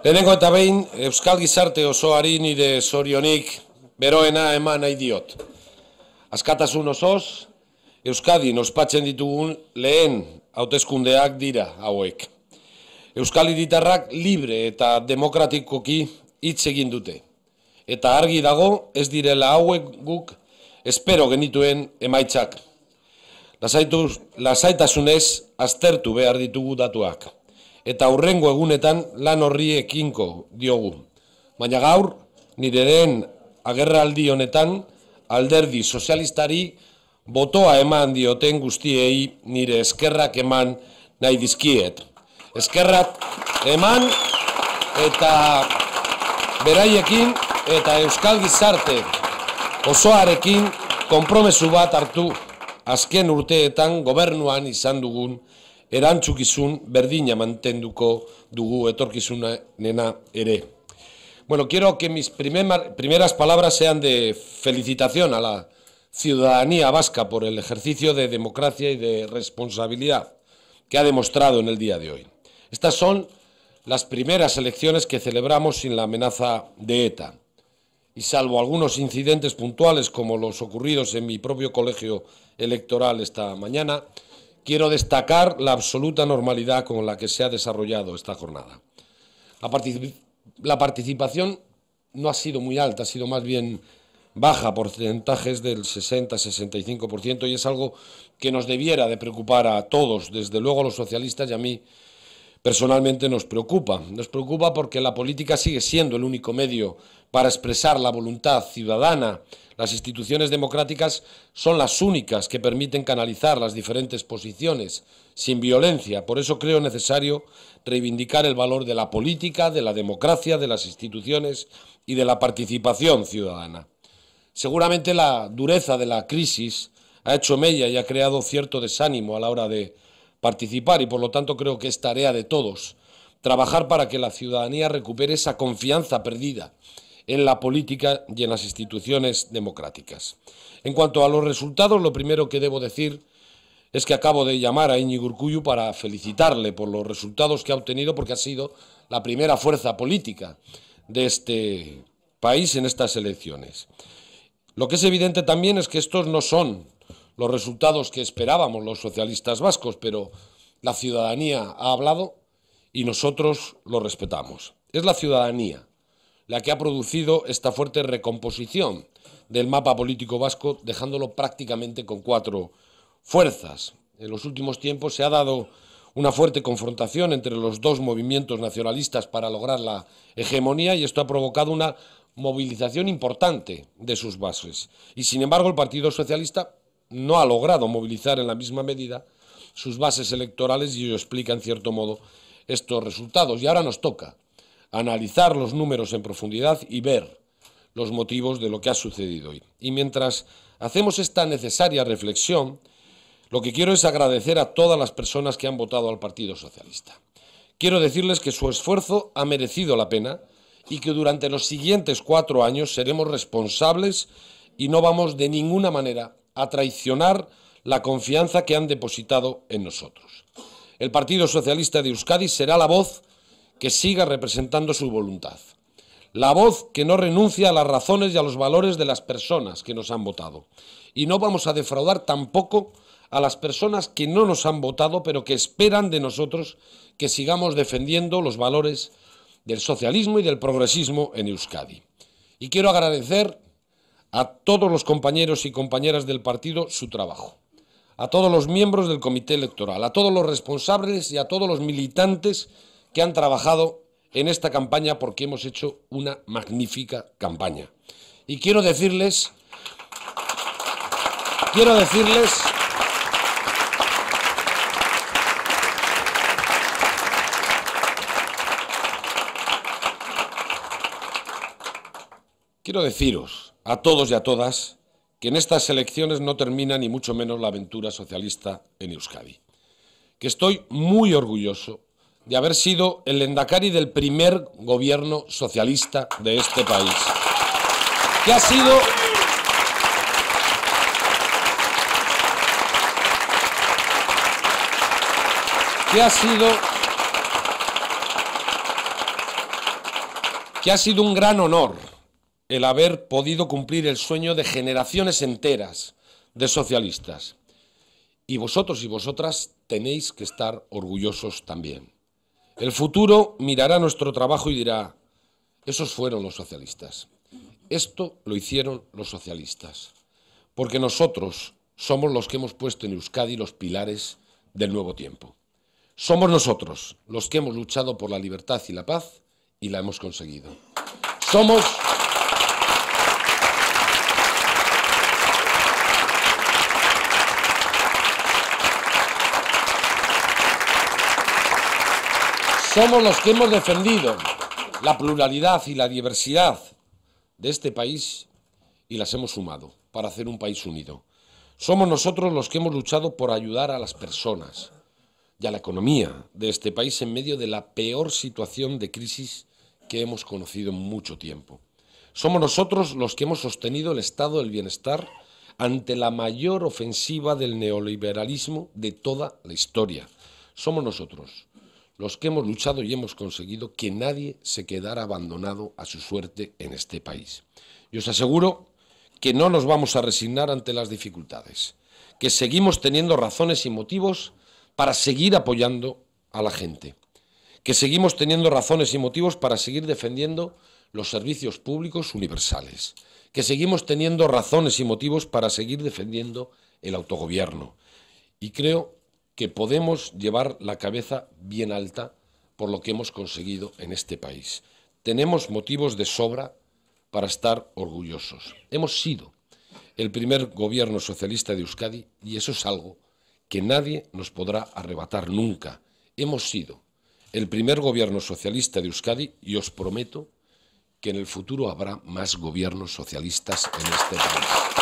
Lehenengo eta behin, Euskal Gizarte osoari ni nire zorionik beroena eman nahi diot. Azkatasun osoz, Euskadin nospatzen ditugun lehen hautezkundeak dira hauek. Euskal Iditarrak libre eta demokratikoki hitz egin dute. Eta argi dago ez direla hauek guk espero genituen emaitzak. Lasaitasunez aztertu behar ditugu datuak eta aurrengo egunetan lan horri ekinko diogu. Baina gaur, nire den agerraldi honetan alderdi sozialistari botoa eman dioten guztiei nire eskerrak eman nahi dizkiet. Eskerrak eman eta beraiekin eta euskal gizarte osoarekin konpromesu bat hartu azken urteetan gobernuan izan dugun erantzukizun Verdiña, mantenduko dugu Nena, ere. Bueno, quiero que mis primeras palabras sean de felicitación a la ciudadanía vasca por el ejercicio de democracia y de responsabilidad que ha demostrado en el día de hoy. Estas son las primeras elecciones que celebramos sin la amenaza de ETA. Y salvo algunos incidentes puntuales como los ocurridos en mi propio colegio electoral esta mañana, quiero destacar la absoluta normalidad con la que se ha desarrollado esta jornada. La, participación no ha sido muy alta, ha sido más bien baja, porcentajes del 60-65%, y es algo que nos debiera de preocupar a todos, desde luego a los socialistas y a mí personalmente nos preocupa. Nos preocupa porque la política sigue siendo el único medio para expresar la voluntad ciudadana. Las instituciones democráticas son las únicas que permiten canalizar las diferentes posiciones sin violencia. Por eso creo necesario reivindicar el valor de la política, de la democracia, de las instituciones y de la participación ciudadana. Seguramente la dureza de la crisis ha hecho mella y ha creado cierto desánimo a la hora de participar y por lo tanto creo que es tarea de todos trabajar para que la ciudadanía recupere esa confianza perdida en la política y en las instituciones democráticas. En cuanto a los resultados, lo primero que debo decir es que acabo de llamar a Iñigo para felicitarle por los resultados que ha obtenido porque ha sido la primera fuerza política de este país en estas elecciones. Lo que es evidente también es que estos no son los resultados que esperábamos los socialistas vascos, pero la ciudadanía ha hablado y nosotros lo respetamos. Es la ciudadanía la que ha producido esta fuerte recomposición del mapa político vasco, dejándolo prácticamente con cuatro fuerzas. En los últimos tiempos se ha dado una fuerte confrontación entre los dos movimientos nacionalistas para lograr la hegemonía y esto ha provocado una movilización importante de sus bases. Y sin embargo el Partido Socialista no ha logrado movilizar en la misma medida sus bases electorales y ello explica en cierto modo estos resultados. Y ahora nos toca analizar los números en profundidad y ver los motivos de lo que ha sucedido hoy. Y mientras hacemos esta necesaria reflexión, lo que quiero es agradecer a todas las personas que han votado al Partido Socialista. Quiero decirles que su esfuerzo ha merecido la pena y que durante los siguientes cuatro años seremos responsables y no vamos de ninguna manera a traicionar la confianza que han depositado en nosotros. El Partido Socialista de Euskadi será la voz que siga representando su voluntad, la voz que no renuncia a las razones y a los valores de las personas que nos han votado. Y no vamos a defraudar tampoco a las personas que no nos han votado, pero que esperan de nosotros que sigamos defendiendo los valores del socialismo y del progresismo en Euskadi. Y quiero agradecer a todos los compañeros y compañeras del partido su trabajo, a todos los miembros del comité electoral, a todos los responsables y a todos los militantes que han trabajado en esta campaña porque hemos hecho una magnífica campaña. Y quiero decirles, quiero decirles... Quiero deciros a todos y a todas que en estas elecciones no termina ni mucho menos la aventura socialista en Euskadi. Que estoy muy orgulloso de haber sido el lendakari del primer gobierno socialista de este país. Que ha sido que ha sido que ha sido un gran honor el haber podido cumplir el sueño de generaciones enteras de socialistas. Y vosotros y vosotras tenéis que estar orgullosos también. El futuro mirará nuestro trabajo y dirá, esos fueron los socialistas. Esto lo hicieron los socialistas. Porque nosotros somos los que hemos puesto en Euskadi los pilares del nuevo tiempo. Somos nosotros los que hemos luchado por la libertad y la paz y la hemos conseguido. Somos Somos los que hemos defendido la pluralidad y la diversidad de este país y las hemos sumado para hacer un país unido. Somos nosotros los que hemos luchado por ayudar a las personas y a la economía de este país en medio de la peor situación de crisis que hemos conocido en mucho tiempo. Somos nosotros los que hemos sostenido el estado del bienestar ante la mayor ofensiva del neoliberalismo de toda la historia. Somos nosotros los que hemos luchado y hemos conseguido que nadie se quedara abandonado a su suerte en este país. Y os aseguro que no nos vamos a resignar ante las dificultades, que seguimos teniendo razones y motivos para seguir apoyando a la gente, que seguimos teniendo razones y motivos para seguir defendiendo los servicios públicos universales, que seguimos teniendo razones y motivos para seguir defendiendo el autogobierno. Y creo que podemos llevar la cabeza bien alta por lo que hemos conseguido en este país. Tenemos motivos de sobra para estar orgullosos. Hemos sido el primer gobierno socialista de Euskadi y eso es algo que nadie nos podrá arrebatar nunca. Hemos sido el primer gobierno socialista de Euskadi y os prometo que en el futuro habrá más gobiernos socialistas en este país.